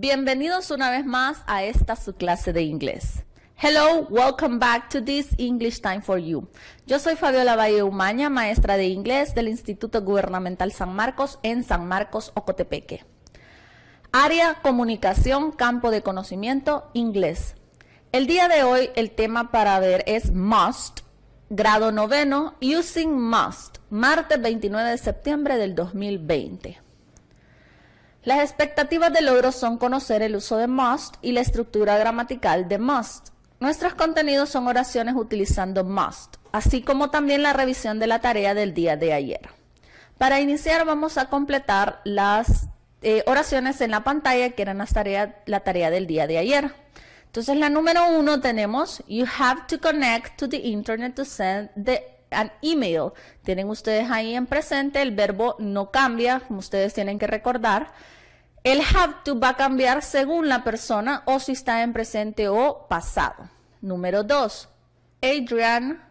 Bienvenidos una vez más a esta su clase de inglés. Hello, welcome back to this English Time for You. Yo soy Fabiola Valle Umaña, maestra de inglés del Instituto Gubernamental San Marcos en San Marcos, Ocotepeque. Área Comunicación, Campo de Conocimiento, Inglés. El día de hoy el tema para ver es must, grado noveno, using must, martes 29 de septiembre del 2020. Las expectativas de logro son conocer el uso de must y la estructura gramatical de must. Nuestros contenidos son oraciones utilizando must, así como también la revisión de la tarea del día de ayer. Para iniciar vamos a completar las eh, oraciones en la pantalla que eran las la tarea del día de ayer. Entonces la número uno tenemos, you have to connect to the internet to send the an email. Tienen ustedes ahí en presente, el verbo no cambia, como ustedes tienen que recordar. El have to va a cambiar según la persona o si está en presente o pasado. Número dos, Adrian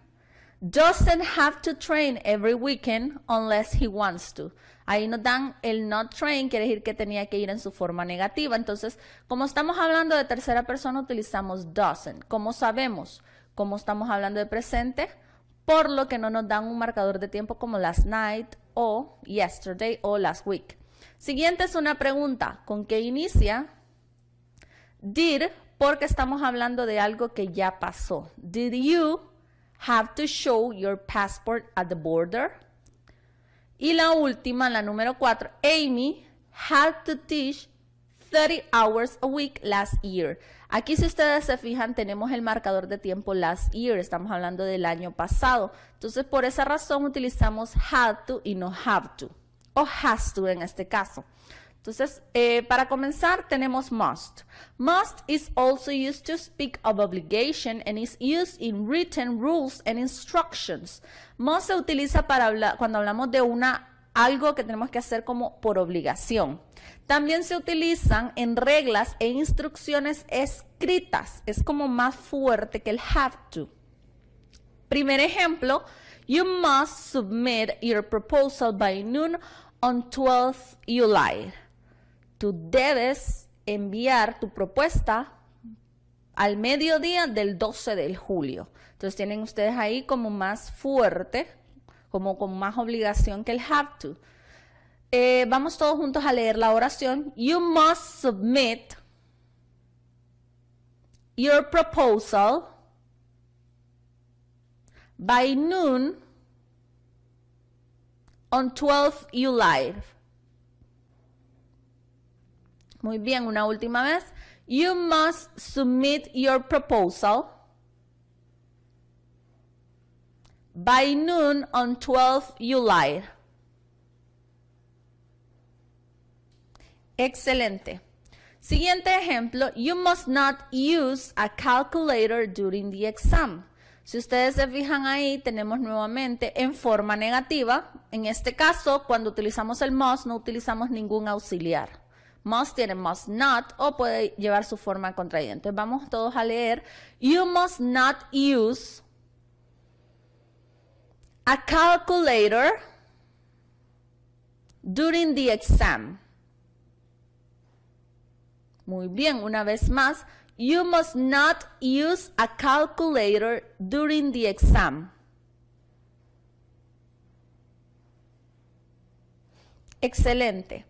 doesn't have to train every weekend unless he wants to. Ahí nos dan el not train, quiere decir que tenía que ir en su forma negativa. Entonces, como estamos hablando de tercera persona, utilizamos doesn't. ¿Cómo sabemos? ¿Cómo estamos hablando de presente? por lo que no nos dan un marcador de tiempo como last night o yesterday o last week. Siguiente es una pregunta, ¿con qué inicia? Did, porque estamos hablando de algo que ya pasó. Did you have to show your passport at the border? Y la última, la número 4, Amy had to teach 30 hours a week last year. Aquí si ustedes se fijan tenemos el marcador de tiempo last year, estamos hablando del año pasado. Entonces por esa razón utilizamos had to y no have to, o has to en este caso. Entonces, eh, para comenzar tenemos must. Must is also used to speak of obligation and is used in written rules and instructions. Must se utiliza para cuando hablamos de una algo que tenemos que hacer como por obligación. También se utilizan en reglas e instrucciones escritas. Es como más fuerte que el have to. Primer ejemplo, you must submit your proposal by noon on 12 th July. Tú debes enviar tu propuesta al mediodía del 12 de julio. Entonces tienen ustedes ahí como más fuerte como con más obligación que el have to. Eh, vamos todos juntos a leer la oración. You must submit your proposal by noon on 12 July. Muy bien, una última vez. You must submit your proposal By noon on 12 July. Excelente. Siguiente ejemplo, you must not use a calculator during the exam. Si ustedes se fijan ahí, tenemos nuevamente en forma negativa. En este caso, cuando utilizamos el must, no utilizamos ningún auxiliar. Must tiene must not o puede llevar su forma Entonces, Vamos todos a leer. You must not use a calculator during the exam. Muy bien, una vez más. You must not use a calculator during the exam. Excelente.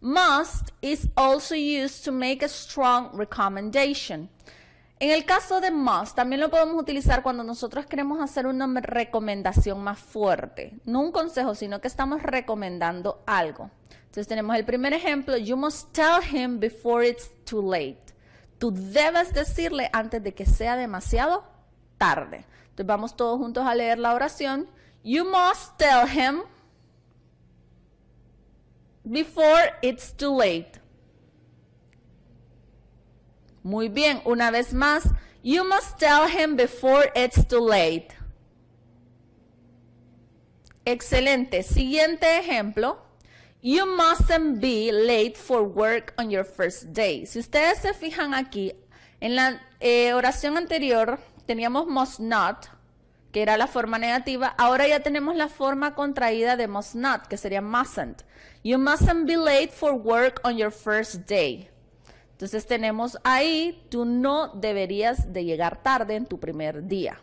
Must is also used to make a strong recommendation. En el caso de must, también lo podemos utilizar cuando nosotros queremos hacer una recomendación más fuerte. No un consejo, sino que estamos recomendando algo. Entonces tenemos el primer ejemplo, you must tell him before it's too late. Tú debes decirle antes de que sea demasiado tarde. Entonces vamos todos juntos a leer la oración. You must tell him before it's too late. Muy bien, una vez más. You must tell him before it's too late. Excelente. Siguiente ejemplo. You mustn't be late for work on your first day. Si ustedes se fijan aquí, en la eh, oración anterior teníamos must not, que era la forma negativa. Ahora ya tenemos la forma contraída de must not, que sería mustn't. You mustn't be late for work on your first day. Entonces tenemos ahí, tú no deberías de llegar tarde en tu primer día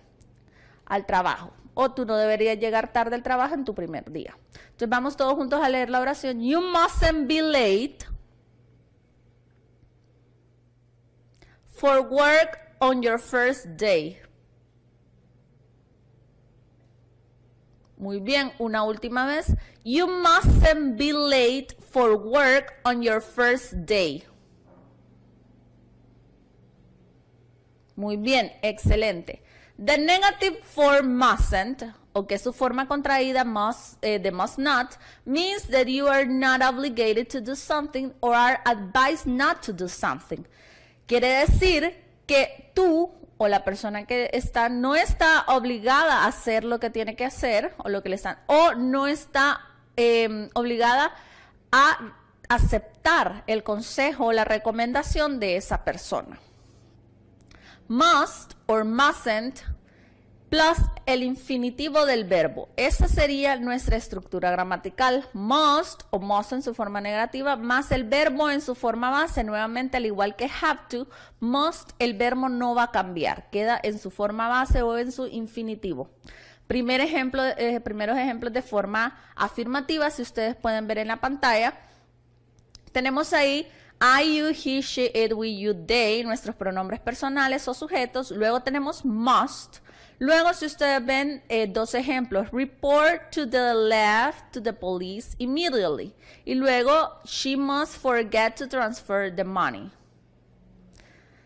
al trabajo o tú no deberías llegar tarde al trabajo en tu primer día. Entonces vamos todos juntos a leer la oración. You mustn't be late for work on your first day. Muy bien, una última vez. You mustn't be late for work on your first day. Muy bien, excelente. The negative form mustn't, o que su forma contraída must, eh, de must not, means that you are not obligated to do something or are advised not to do something. Quiere decir que tú o la persona que está no está obligada a hacer lo que tiene que hacer o lo que le están o no está em, obligada a aceptar el consejo o la recomendación de esa persona must or mustn't plus el infinitivo del verbo. Esa sería nuestra estructura gramatical. Must o must en su forma negativa, más el verbo en su forma base, nuevamente al igual que have to, must el verbo no va a cambiar, queda en su forma base o en su infinitivo. Primer ejemplo, eh, primeros ejemplos de forma afirmativa, si ustedes pueden ver en la pantalla, tenemos ahí I, you, he, she, it, we, you, they, nuestros pronombres personales o sujetos. Luego tenemos must. Luego, si ustedes ven eh, dos ejemplos, report to the left to the police immediately. Y luego, she must forget to transfer the money.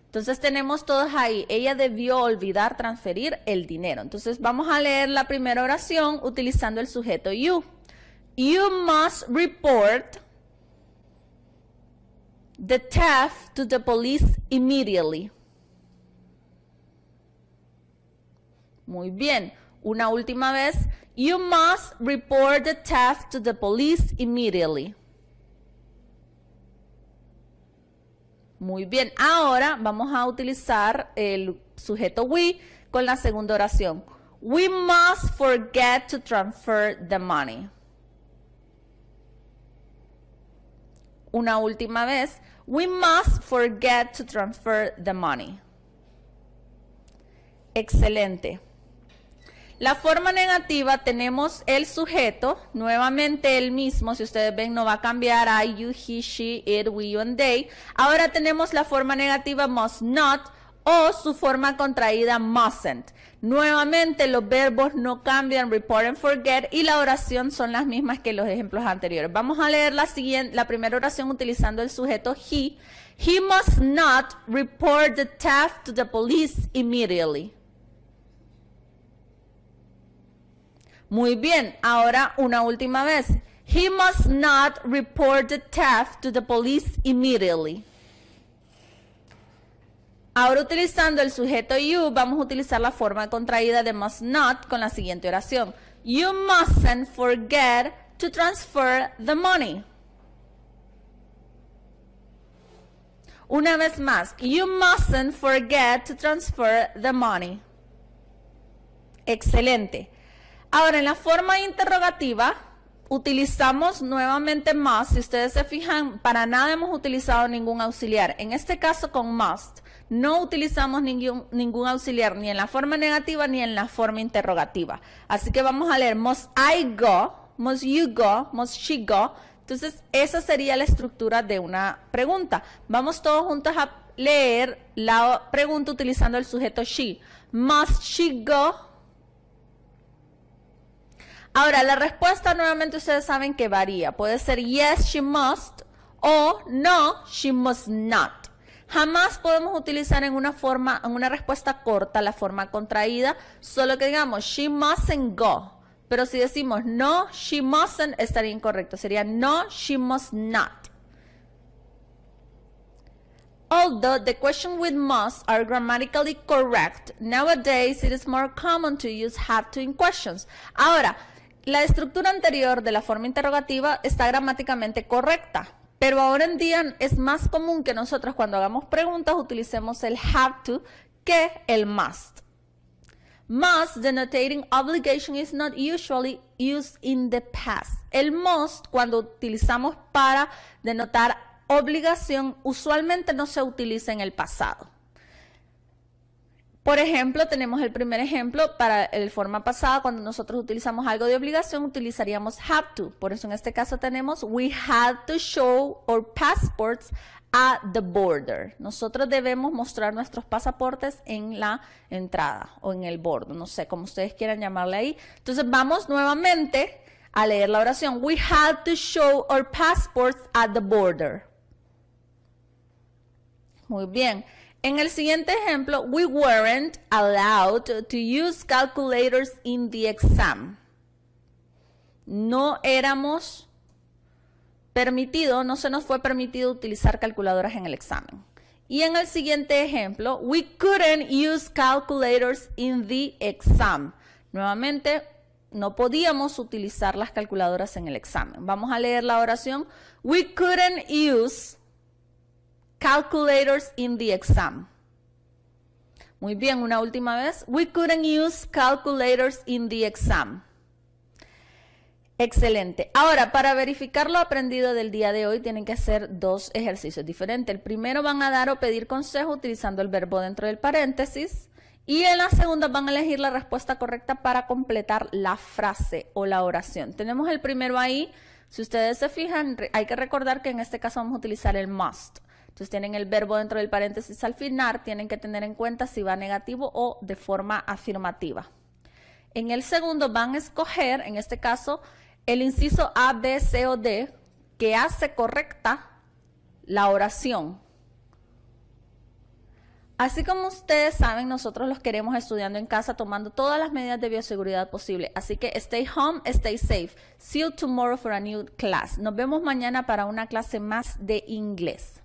Entonces tenemos todos ahí, ella debió olvidar transferir el dinero. Entonces vamos a leer la primera oración utilizando el sujeto you. You must report the theft to the police immediately. Muy bien. Una última vez. You must report the theft to the police immediately. Muy bien. Ahora vamos a utilizar el sujeto we con la segunda oración. We must forget to transfer the money. Una última vez. We must forget to transfer the money. Excelente. La forma negativa tenemos el sujeto, nuevamente el mismo, si ustedes ven no va a cambiar I, you, he, she, it, we, and they. Ahora tenemos la forma negativa must not, o su forma contraída mustn't. Nuevamente los verbos no cambian, report and forget y la oración son las mismas que los ejemplos anteriores. Vamos a leer la siguiente, la primera oración utilizando el sujeto he. He must not report the theft to the police immediately. Muy bien, ahora una última vez. He must not report the theft to the police immediately. Ahora utilizando el sujeto you, vamos a utilizar la forma contraída de must not con la siguiente oración. You mustn't forget to transfer the money. Una vez más, you mustn't forget to transfer the money. Excelente. Ahora, en la forma interrogativa, utilizamos nuevamente must. Si ustedes se fijan, para nada hemos utilizado ningún auxiliar. En este caso, con must no utilizamos ningún, ningún auxiliar ni en la forma negativa ni en la forma interrogativa. Así que vamos a leer must I go, must you go, must she go. Entonces, esa sería la estructura de una pregunta. Vamos todos juntos a leer la pregunta utilizando el sujeto she. Must she go? Ahora, la respuesta nuevamente ustedes saben que varía. Puede ser yes, she must o no, she must not. Jamás podemos utilizar en una forma, en una respuesta corta la forma contraída, solo que digamos she mustn't go. Pero si decimos no, she mustn't estaría incorrecto, sería no, she must not. Although the question with must are grammatically correct, nowadays it is more common to use have to in questions. Ahora, la estructura anterior de la forma interrogativa está gramáticamente correcta. Pero ahora en día es más común que nosotros cuando hagamos preguntas utilicemos el have to que el must. Must denotating obligation is not usually used in the past. El must cuando utilizamos para denotar obligación usualmente no se utiliza en el pasado. Por ejemplo, tenemos el primer ejemplo para el forma pasada, cuando nosotros utilizamos algo de obligación, utilizaríamos have to. Por eso en este caso tenemos we had to show our passports at the border. Nosotros debemos mostrar nuestros pasaportes en la entrada o en el bordo, no sé, como ustedes quieran llamarle ahí. Entonces vamos nuevamente a leer la oración. We had to show our passports at the border. Muy bien. En el siguiente ejemplo, we weren't allowed to use calculators in the exam. No éramos permitido, no se nos fue permitido utilizar calculadoras en el examen. Y en el siguiente ejemplo, we couldn't use calculators in the exam. Nuevamente, no podíamos utilizar las calculadoras en el examen. Vamos a leer la oración. We couldn't use calculators in the exam. Muy bien, una última vez. We couldn't use calculators in the exam. Excelente. Ahora, para verificar lo aprendido del día de hoy, tienen que hacer dos ejercicios diferentes. El primero van a dar o pedir consejo utilizando el verbo dentro del paréntesis. Y en la segunda van a elegir la respuesta correcta para completar la frase o la oración. Tenemos el primero ahí. Si ustedes se fijan, hay que recordar que en este caso vamos a utilizar el must. Entonces tienen el verbo dentro del paréntesis al final, tienen que tener en cuenta si va negativo o de forma afirmativa. En el segundo van a escoger, en este caso, el inciso A, B, C o D que hace correcta la oración. Así como ustedes saben, nosotros los queremos estudiando en casa tomando todas las medidas de bioseguridad posible. Así que stay home, stay safe. See you tomorrow for a new class. Nos vemos mañana para una clase más de inglés.